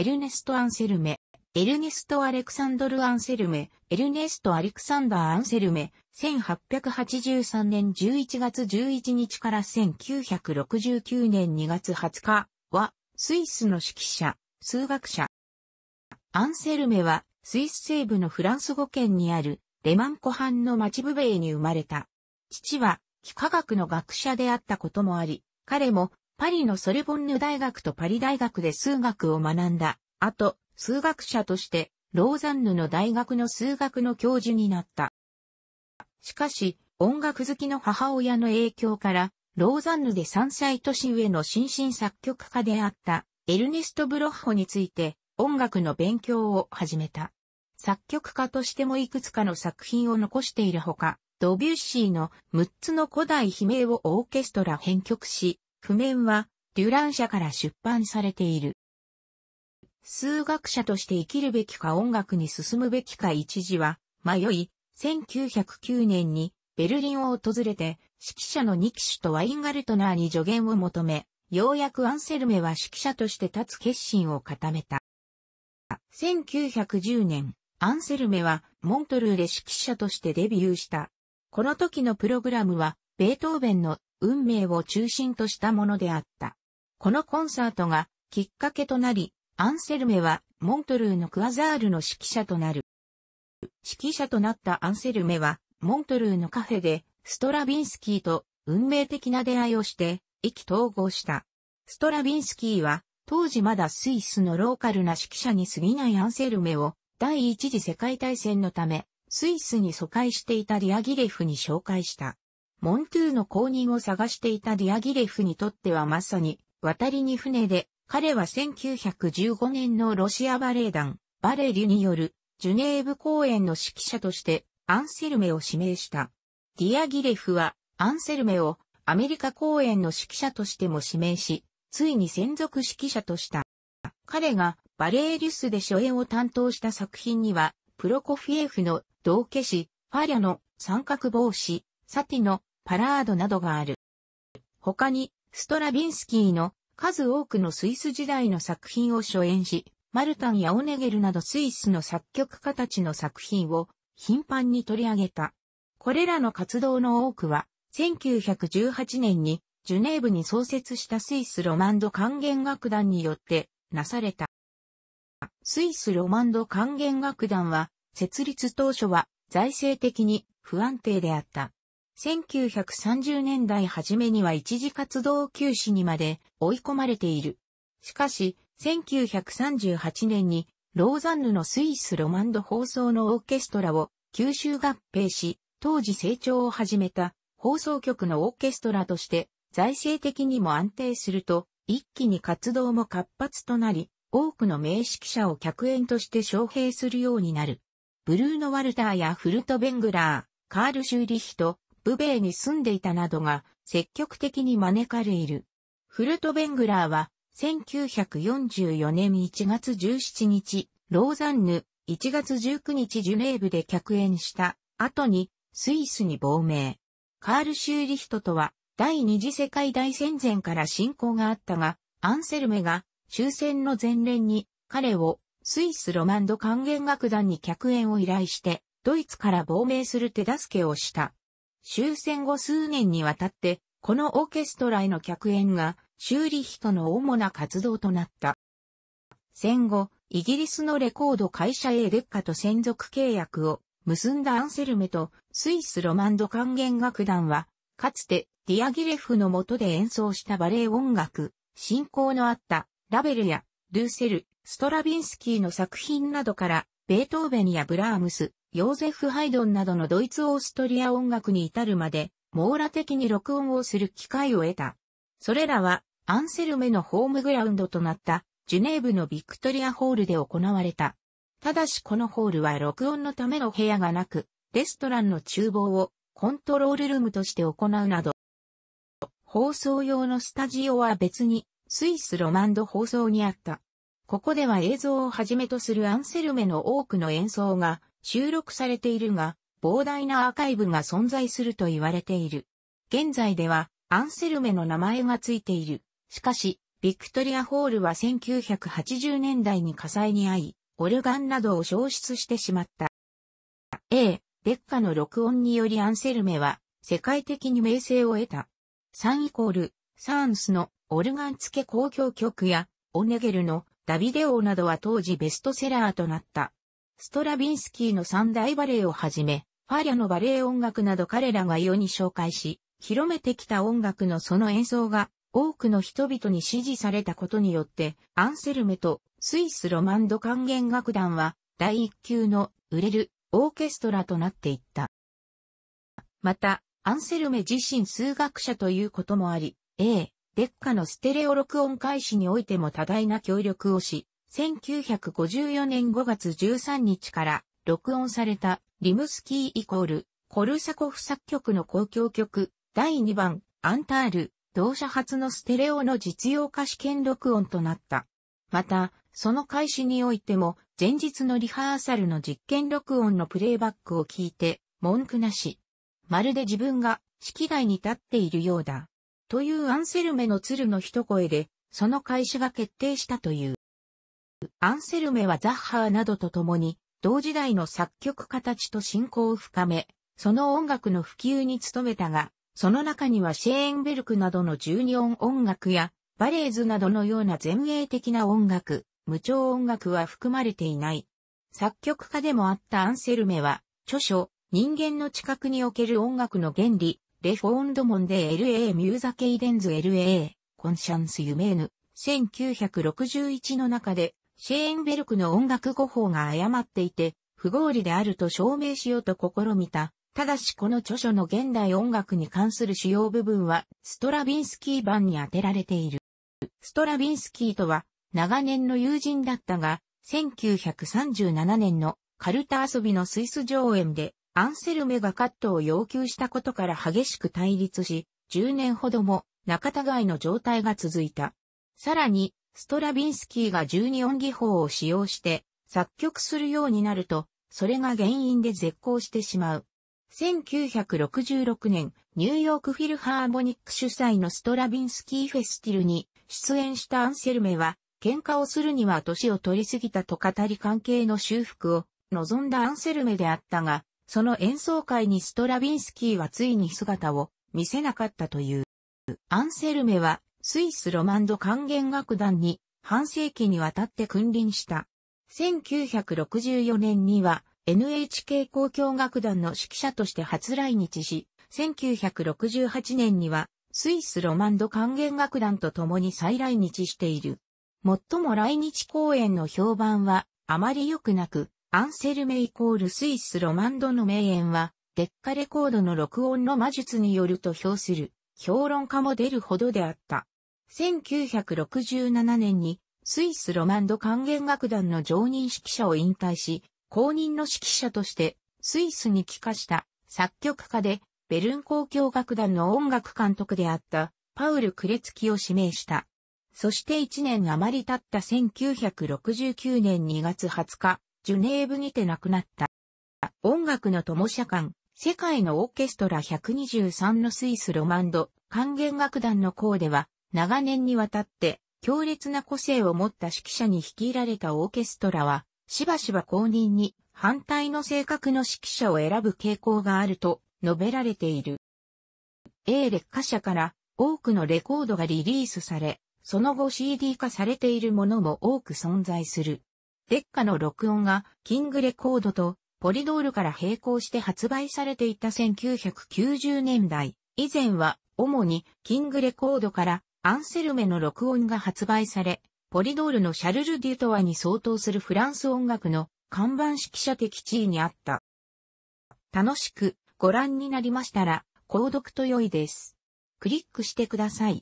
エルネスト・アンセルメ、エルネスト・アレクサンドル・アンセルメ、エルネスト・アレクサンダー・アンセルメ、1883年11月11日から1969年2月20日は、スイスの指揮者、数学者。アンセルメは、スイス西部のフランス語圏にある、レマン湖畔の町ブベイに生まれた。父は、幾何学の学者であったこともあり、彼もパリのソルボンヌ大学とパリ大学で数学を学んだ後、数学者として、ローザンヌの大学の数学の教授になった。しかし、音楽好きの母親の影響から、ローザンヌで3歳年上の新進作曲家であったエルネスト・ブロッホについて音楽の勉強を始めた。作曲家としてもいくつかの作品を残しているほか、ドビュッシーの6つの古代悲鳴をオーケストラ編曲し、譜面は、デュラン社から出版されている。数学者として生きるべきか音楽に進むべきか一時は、迷い、1909年にベルリンを訪れて、指揮者のニキシュとワインガルトナーに助言を求め、ようやくアンセルメは指揮者として立つ決心を固めた。1910年、アンセルメはモントルーで指揮者としてデビューした。この時のプログラムは、ベートーベンの運命を中心としたものであった。このコンサートがきっかけとなり、アンセルメはモントルーのクアザールの指揮者となる。指揮者となったアンセルメは、モントルーのカフェで、ストラビンスキーと運命的な出会いをして、意気統合した。ストラビンスキーは、当時まだスイスのローカルな指揮者に過ぎないアンセルメを、第一次世界大戦のため、スイスに疎開していたリアギレフに紹介した。モントゥーの公認を探していたディアギレフにとってはまさに、渡りに船で、彼は1915年のロシアバレエ団、バレリュによる、ジュネーブ公演の指揮者として、アンセルメを指名した。ディアギレフは、アンセルメを、アメリカ公演の指揮者としても指名し、ついに専属指揮者とした。彼がバレエリュスで初演を担当した作品には、プロコフィエフの道化師、ファリャの三角帽子、サティのパラードなどがある。他に、ストラビンスキーの数多くのスイス時代の作品を初演し、マルタンやオネゲルなどスイスの作曲家たちの作品を頻繁に取り上げた。これらの活動の多くは、1918年にジュネーブに創設したスイスロマンド管弦楽団によってなされた。スイスロマンド管弦楽団は、設立当初は財政的に不安定であった。1930年代初めには一時活動休止にまで追い込まれている。しかし、1938年にローザンヌのスイスロマンド放送のオーケストラを吸収合併し、当時成長を始めた放送局のオーケストラとして財政的にも安定すると、一気に活動も活発となり、多くの名指揮者を客演として招聘するようになる。ブルーノ・ワルターやフルト・ベングラー、カール・シューリヒト、ブベーに住んでいたなどが積極的に招かれいる。フルト・ベングラーは、1944年1月17日、ローザンヌ、1月19日ジュネーブで客演した後に、スイスに亡命。カール・シューリヒトとは、第二次世界大戦前から親交があったが、アンセルメが終戦の前年に彼をスイスロマンド管弦楽団に客演を依頼して、ドイツから亡命する手助けをした。終戦後数年にわたって、このオーケストラへの客演が、修理人の主な活動となった。戦後、イギリスのレコード会社へデッカと専属契約を結んだアンセルメとスイスロマンド管弦楽団は、かつてディアギレフの下で演奏したバレエ音楽、信仰のあったラベルやルーセル、ストラビンスキーの作品などからベートーベンやブラームス、ヨーゼフ・ハイドンなどのドイツ・オーストリア音楽に至るまで、網羅的に録音をする機会を得た。それらは、アンセルメのホームグラウンドとなった、ジュネーブのビクトリアホールで行われた。ただしこのホールは録音のための部屋がなく、レストランの厨房をコントロールルームとして行うなど、放送用のスタジオは別にスイスロマンド放送にあった。ここでは映像をはじめとするアンセルメの多くの演奏が収録されているが、膨大なアーカイブが存在すると言われている。現在ではアンセルメの名前がついている。しかし、ビクトリアホールは1980年代に火災に遭い、オルガンなどを消失してしまった。A、デッカの録音によりアンセルメは世界的に名声を得た。3イコール、サーンスのオルガン付け公共曲や、オネゲルのダビデオなどは当時ベストセラーとなった。ストラビンスキーの三大バレエをはじめ、ファリャのバレエ音楽など彼らが世に紹介し、広めてきた音楽のその演奏が多くの人々に支持されたことによって、アンセルメとスイスロマンド管弦楽団は第一級の売れるオーケストラとなっていった。また、アンセルメ自身数学者ということもあり、A、ッカのステレオ録音開始においても多大な協力をし、1954年5月13日から録音されたリムスキーイコールコルサコフ作曲の公共曲第2番アンタール同社初のステレオの実用化試験録音となった。また、その開始においても前日のリハーサルの実験録音のプレイバックを聞いて文句なし。まるで自分が式台に立っているようだ。というアンセルメの鶴の一声で、その開始が決定したという。アンセルメはザッハーなどと共に、同時代の作曲家たちと親交を深め、その音楽の普及に努めたが、その中にはシェーンベルクなどの十二音音楽や、バレーズなどのような前衛的な音楽、無調音楽は含まれていない。作曲家でもあったアンセルメは、著書、人間の知覚における音楽の原理、レフォーンドモンデ LA ミューザケイデンズ LA、コンシャンスユメーヌ、1961の中で、シェーンベルクの音楽語法が誤っていて、不合理であると証明しようと試みた。ただしこの著書の現代音楽に関する主要部分は、ストラビンスキー版に当てられている。ストラビンスキーとは、長年の友人だったが、1937年のカルタ遊びのスイス上演で、アンセルメがカットを要求したことから激しく対立し、10年ほども仲違いの状態が続いた。さらに、ストラビンスキーが12音技法を使用して作曲するようになると、それが原因で絶好してしまう。1966年、ニューヨークフィルハーモニック主催のストラビンスキーフェスティルに出演したアンセルメは、喧嘩をするには年を取りすぎたと語り関係の修復を望んだアンセルメであったが、その演奏会にストラビンスキーはついに姿を見せなかったという。アンセルメはスイスロマンド管弦楽団に半世紀にわたって君臨した。1964年には NHK 交響楽団の指揮者として初来日し、1968年にはスイスロマンド管弦楽団と共に再来日している。最も来日公演の評判はあまり良くなく、アンセルメイコールスイスロマンドの名演は、デッカレコードの録音の魔術によると評する、評論家も出るほどであった。1967年に、スイスロマンド管弦楽団の常任指揮者を引退し、公認の指揮者として、スイスに帰化した作曲家で、ベルン公共楽団の音楽監督であった、パウル・クレツキを指名した。そして1年余り経った1969年2月20日、ジュネーブにて亡くなった。音楽の友社館、世界のオーケストラ123のスイスロマンド管弦楽団の校では、長年にわたって強烈な個性を持った指揮者に率いられたオーケストラは、しばしば公認に反対の性格の指揮者を選ぶ傾向があると述べられている。A 劣化社から多くのレコードがリリースされ、その後 CD 化されているものも多く存在する。デッカの録音がキングレコードとポリドールから並行して発売されていた1990年代以前は主にキングレコードからアンセルメの録音が発売され、ポリドールのシャルル・デュトワに相当するフランス音楽の看板指揮者的地位にあった。楽しくご覧になりましたら、購読と良いです。クリックしてください。